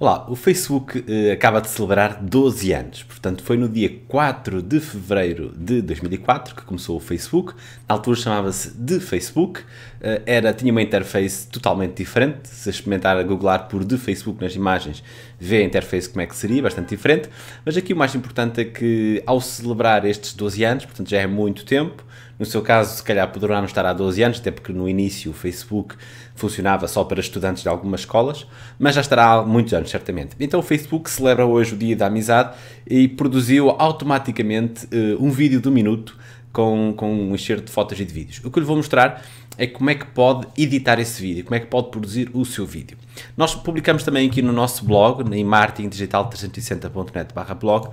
Olá, o Facebook eh, acaba de celebrar 12 anos, portanto foi no dia 4 de fevereiro de 2004 que começou o Facebook, na altura chamava-se de Facebook, eh, era, tinha uma interface totalmente diferente, se experimentar a googlar por de Facebook nas imagens, vê a interface como é que seria, bastante diferente, mas aqui o mais importante é que ao celebrar estes 12 anos, portanto já é muito tempo, no seu caso, se calhar poderá não estar há 12 anos, até porque no início o Facebook funcionava só para estudantes de algumas escolas, mas já estará há muitos anos, certamente. Então o Facebook celebra hoje o Dia da Amizade e produziu automaticamente uh, um vídeo de um minuto com, com um enxerto de fotos e de vídeos. O que eu lhe vou mostrar é como é que pode editar esse vídeo, como é que pode produzir o seu vídeo. Nós publicamos também aqui no nosso blog, em marketingdigital360.net blog,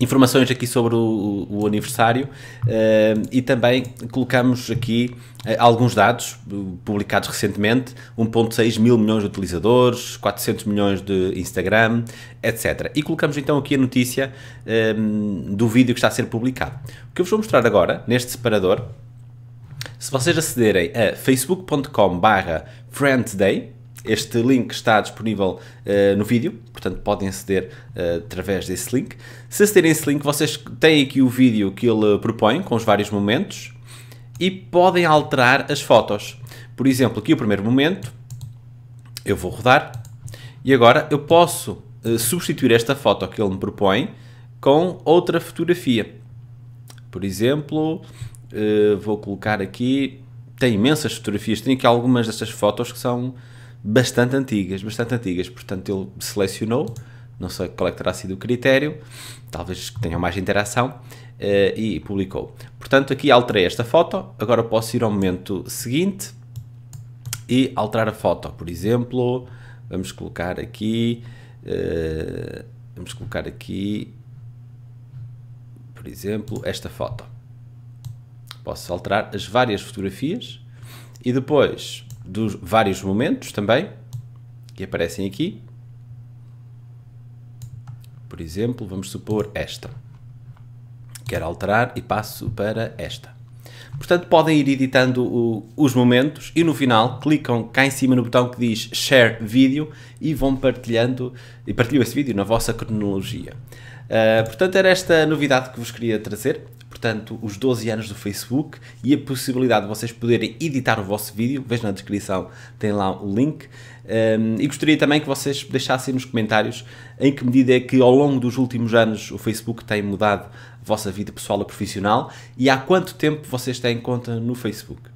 informações aqui sobre o, o aniversário uh, e também colocamos aqui uh, alguns dados eh, publicados recentemente: 1,6 mil milhões de utilizadores, 400 milhões de Instagram, etc. E colocamos então aqui a notícia do vídeo que está a ser publicado. O que eu vos vou mostrar agora, neste separador, se vocês acederem a facebook.com/friendsday este link está disponível uh, no vídeo, portanto podem aceder uh, através desse link. Se acederem a esse link, vocês têm aqui o vídeo que ele propõe, com os vários momentos, e podem alterar as fotos. Por exemplo, aqui o primeiro momento, eu vou rodar, e agora eu posso uh, substituir esta foto que ele me propõe com outra fotografia. Por exemplo, vou colocar aqui tem imensas fotografias. Tem aqui algumas destas fotos que são bastante antigas, bastante antigas. Portanto, ele selecionou, não sei qual é que terá sido o critério, talvez que tenham mais interação, uh, e publicou. Portanto, aqui alterei esta foto, agora posso ir ao momento seguinte e alterar a foto. Por exemplo, vamos colocar aqui, uh, vamos colocar aqui, por exemplo, esta foto. Posso alterar as várias fotografias e depois dos vários momentos também, que aparecem aqui. Por exemplo, vamos supor esta. Quero alterar e passo para esta. Portanto, podem ir editando o, os momentos e no final clicam cá em cima no botão que diz Share vídeo e vão partilhando e partilham esse vídeo na vossa cronologia. Uh, portanto, era esta novidade que vos queria trazer portanto, os 12 anos do Facebook e a possibilidade de vocês poderem editar o vosso vídeo. Vejam na descrição, tem lá o link. Um, e gostaria também que vocês deixassem nos comentários em que medida é que ao longo dos últimos anos o Facebook tem mudado a vossa vida pessoal e profissional e há quanto tempo vocês têm conta no Facebook.